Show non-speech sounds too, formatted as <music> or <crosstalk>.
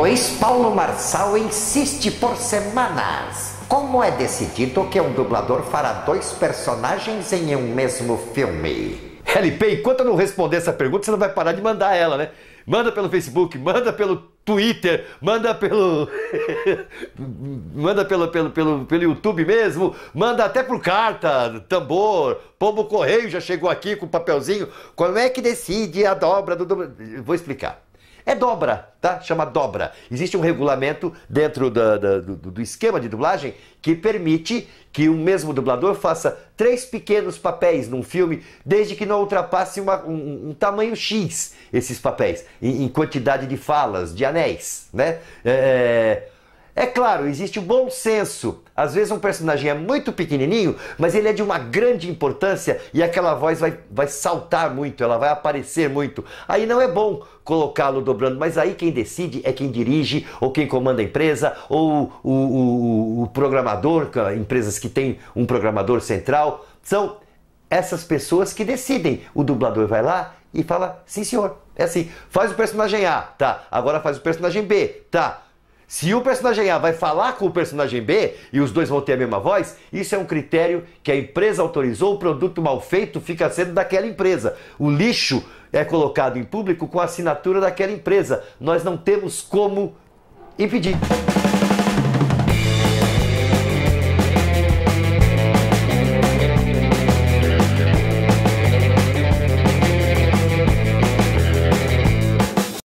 2, Paulo Marçal insiste por semanas. Como é decidido que um dublador fará dois personagens em um mesmo filme? LP, enquanto eu não responder essa pergunta, você não vai parar de mandar ela, né? Manda pelo Facebook, manda pelo Twitter, manda pelo. <laughs> manda pelo, pelo, pelo, pelo YouTube mesmo, manda até por carta, tambor, pombo correio já chegou aqui com papelzinho. Como é que decide a dobra do. Vou explicar. É dobra, tá? Chama dobra. Existe um regulamento dentro do, do, esquema de dublagem que permite que o mesmo dublador faça três pequenos papéis num filme, desde que não ultrapasse uma, um, um, tamanho X esses papéis, em, em, quantidade de falas, de anéis, né? É, é é claro, existe o bom senso. Às vezes um personagem é muito pequenininho, mas ele é de uma grande importância e aquela voz vai, vai saltar muito, ela vai aparecer muito. Aí não é bom colocá-lo dobrando, mas aí quem decide é quem dirige, ou quem comanda a empresa, ou o, o, o programador, é empresas que têm um programador central. São essas pessoas que decidem. O dublador vai lá e fala: sim, senhor. É assim, faz o personagem A, tá. Agora faz o personagem B, tá. Se o personagem A vai falar com o personagem B e os dois vão ter a mesma voz, isso é um critério que a empresa autorizou, o produto mal feito fica sendo daquela empresa. O lixo é colocado em público com a assinatura daquela empresa. Nós não temos como impedir.